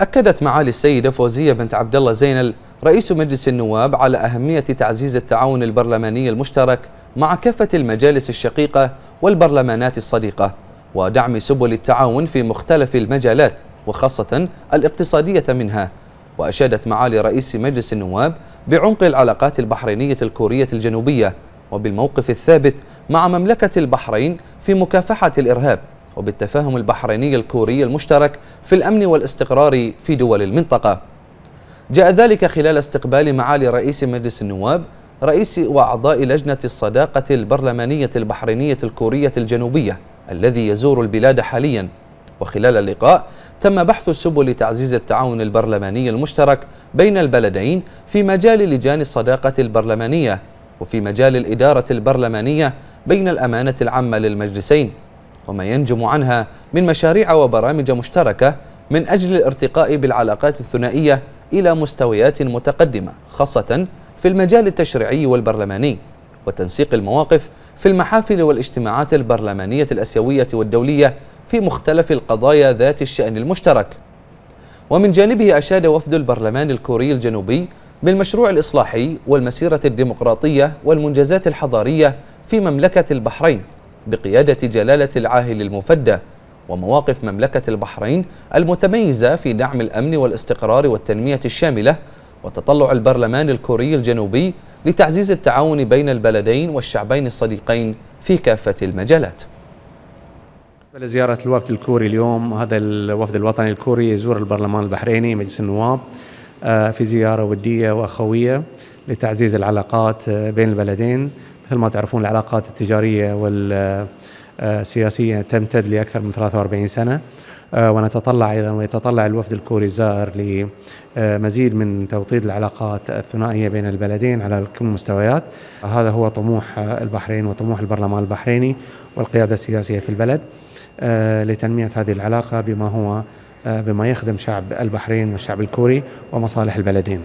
أكدت معالي السيدة فوزية بنت عبد الله زينل رئيس مجلس النواب على أهمية تعزيز التعاون البرلماني المشترك مع كافة المجالس الشقيقة والبرلمانات الصديقة ودعم سبل التعاون في مختلف المجالات وخاصة الاقتصادية منها وأشادت معالي رئيس مجلس النواب بعمق العلاقات البحرينية الكورية الجنوبية وبالموقف الثابت مع مملكة البحرين في مكافحة الإرهاب وبالتفاهم البحريني الكوري المشترك في الأمن والاستقرار في دول المنطقة جاء ذلك خلال استقبال معالي رئيس مجلس النواب رئيس وأعضاء لجنة الصداقة البرلمانية البحرينية الكورية الجنوبية الذي يزور البلاد حاليا وخلال اللقاء تم بحث سبل تعزيز التعاون البرلماني المشترك بين البلدين في مجال لجان الصداقة البرلمانية وفي مجال الإدارة البرلمانية بين الأمانة العامة للمجلسين وما ينجم عنها من مشاريع وبرامج مشتركة من أجل الارتقاء بالعلاقات الثنائية إلى مستويات متقدمة خاصة في المجال التشريعي والبرلماني وتنسيق المواقف في المحافل والاجتماعات البرلمانية الأسيوية والدولية في مختلف القضايا ذات الشأن المشترك ومن جانبه أشاد وفد البرلمان الكوري الجنوبي بالمشروع الإصلاحي والمسيرة الديمقراطية والمنجزات الحضارية في مملكة البحرين بقيادة جلالة العاهل المفدى ومواقف مملكة البحرين المتميزة في دعم الأمن والاستقرار والتنمية الشاملة وتطلع البرلمان الكوري الجنوبي لتعزيز التعاون بين البلدين والشعبين الصديقين في كافة المجالات لزيارة الوفد الكوري اليوم هذا الوفد الوطني الكوري يزور البرلمان البحريني مجلس النواب آه، في زيارة ودية وأخوية لتعزيز العلاقات آه، بين البلدين مثل ما تعرفون العلاقات التجارية والسياسية تمتد لأكثر من 43 سنة آه، ونتطلع ايضا ويتطلع الوفد الكوري الزائر لمزيد من توطيد العلاقات الثنائيه بين البلدين على كل المستويات هذا هو طموح البحرين وطموح البرلمان البحريني والقياده السياسيه في البلد آه، لتنميه هذه العلاقه بما هو آه، بما يخدم شعب البحرين والشعب الكوري ومصالح البلدين